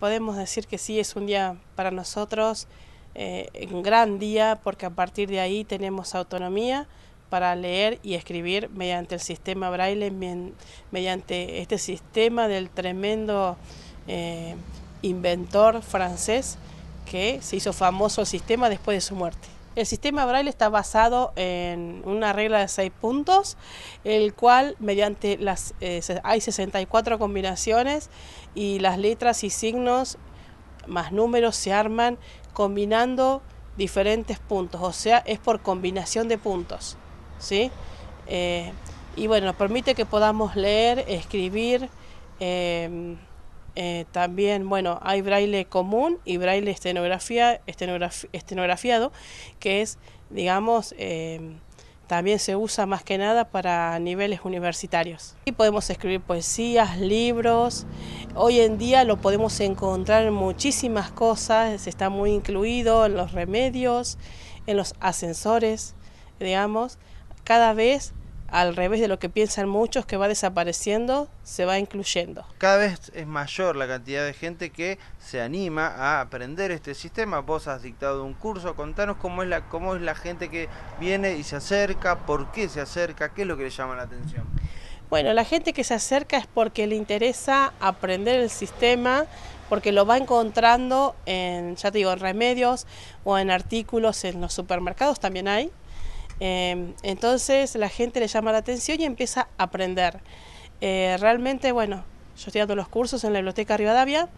podemos decir que sí, es un día para nosotros, eh, un gran día, porque a partir de ahí tenemos autonomía para leer y escribir mediante el sistema braille, mediante este sistema del tremendo eh, inventor francés que se hizo famoso el sistema después de su muerte. El sistema braille está basado en una regla de seis puntos, el cual mediante las eh, hay 64 combinaciones y las letras y signos más números se arman combinando diferentes puntos, o sea, es por combinación de puntos, ¿sí? Eh, y bueno, permite que podamos leer, escribir, em, eh, también, bueno, hay braille común y braille estenografía, estenografiado, que es, digamos, em, también se usa más que nada para niveles universitarios. Y podemos escribir poesías, libros. Hoy en día lo podemos encontrar en muchísimas cosas, está muy incluido en los remedios, en los ascensores, digamos. Cada vez al revés de lo que piensan muchos, que va desapareciendo, se va incluyendo. Cada vez es mayor la cantidad de gente que se anima a aprender este sistema. Vos has dictado un curso, contanos cómo es la, cómo es la gente que viene y se acerca, por qué se acerca, qué es lo que le llama la atención. Bueno, la gente que se acerca es porque le interesa aprender el sistema, porque lo va encontrando en, ya te digo, en remedios o en artículos en los supermercados también hay. Em, entonces la gente le llama la atención y empieza a aprender. Eh, realmente, bueno, yo estoy dando los cursos en la Biblioteca Rivadavia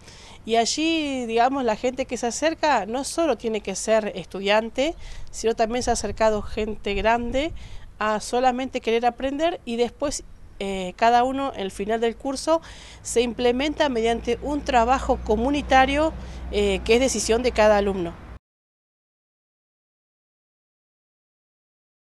y allí, digamos, la gente que se acerca no solo tiene que ser estudiante, sino también se ha acercado gente grande a solamente querer aprender y después eh, cada uno, el final del curso, se implementa mediante un trabajo comunitario eh, que es decisión de cada alumno.